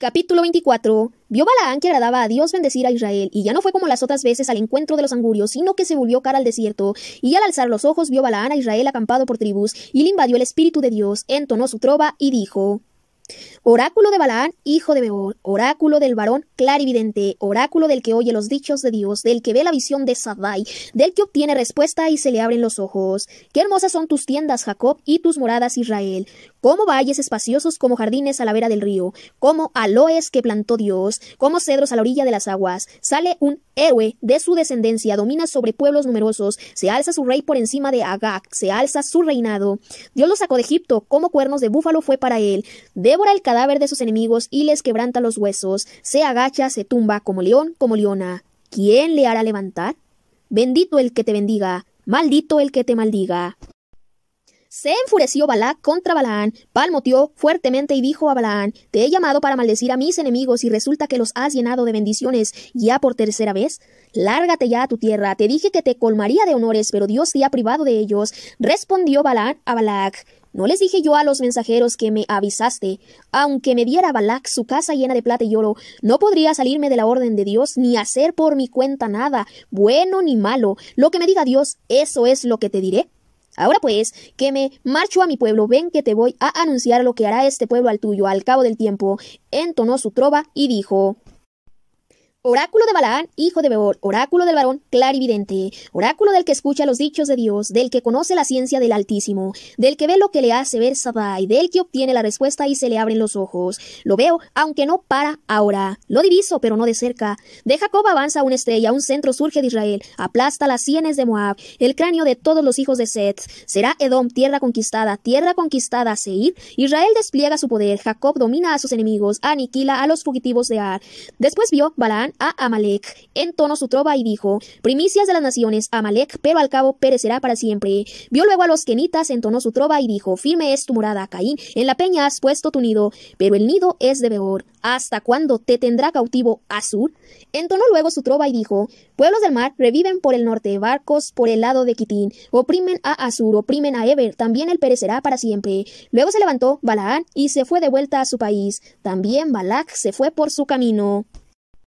Capítulo 24. Vio Balaán que agradaba a Dios bendecir a Israel, y ya no fue como las otras veces al encuentro de los angurios, sino que se volvió cara al desierto. Y al alzar los ojos vio Balaán a Israel acampado por tribus, y le invadió el espíritu de Dios, entonó su trova y dijo: Oráculo de Balaán, hijo de Beor, oráculo del varón clarividente, oráculo del que oye los dichos de Dios, del que ve la visión de Sadai, del que obtiene respuesta y se le abren los ojos. Qué hermosas son tus tiendas, Jacob, y tus moradas, Israel. Como valles espaciosos, como jardines a la vera del río, como aloes que plantó Dios, como cedros a la orilla de las aguas. Sale un héroe de su descendencia, domina sobre pueblos numerosos, se alza su rey por encima de Agag, se alza su reinado. Dios lo sacó de Egipto, como cuernos de búfalo fue para él. De el cadáver de sus enemigos y les quebranta los huesos, se agacha, se tumba como león, como leona. ¿Quién le hará levantar? Bendito el que te bendiga, maldito el que te maldiga. Se enfureció Balac contra Balaán, palmoteó fuertemente y dijo a Balaán, Te he llamado para maldecir a mis enemigos y resulta que los has llenado de bendiciones ya por tercera vez. Lárgate ya a tu tierra, te dije que te colmaría de honores, pero Dios te ha privado de ellos. Respondió Balaán a Balac, ¿No les dije yo a los mensajeros que me avisaste? Aunque me diera Balak su casa llena de plata y oro, no podría salirme de la orden de Dios ni hacer por mi cuenta nada, bueno ni malo. Lo que me diga Dios, eso es lo que te diré. Ahora pues, que me marcho a mi pueblo, ven que te voy a anunciar lo que hará este pueblo al tuyo al cabo del tiempo. Entonó su trova y dijo Oráculo de Balaán, hijo de Beor, oráculo del varón clarividente, oráculo del que escucha los dichos de Dios, del que conoce la ciencia del Altísimo, del que ve lo que le hace ver y del que obtiene la respuesta y se le abren los ojos. Lo veo, aunque no para ahora. Lo diviso, pero no de cerca. De Jacob avanza una estrella, un centro surge de Israel, aplasta las sienes de Moab, el cráneo de todos los hijos de Seth. Será Edom tierra conquistada, tierra conquistada, Seir. Israel despliega su poder, Jacob domina a sus enemigos, aniquila a los fugitivos de Ar. Después vio Balaán a Amalek. Entonó su trova y dijo, Primicias de las naciones, Amalek, pero al cabo perecerá para siempre. Vio luego a los kenitas, entonó su trova y dijo, Firme es tu morada, Caín, en la peña has puesto tu nido, pero el nido es de Beor. ¿Hasta cuándo te tendrá cautivo Azur? Entonó luego su trova y dijo, Pueblos del mar reviven por el norte, barcos por el lado de Quitín, oprimen a Azur, oprimen a Eber, también él perecerá para siempre. Luego se levantó Balaán y se fue de vuelta a su país. También Balak se fue por su camino.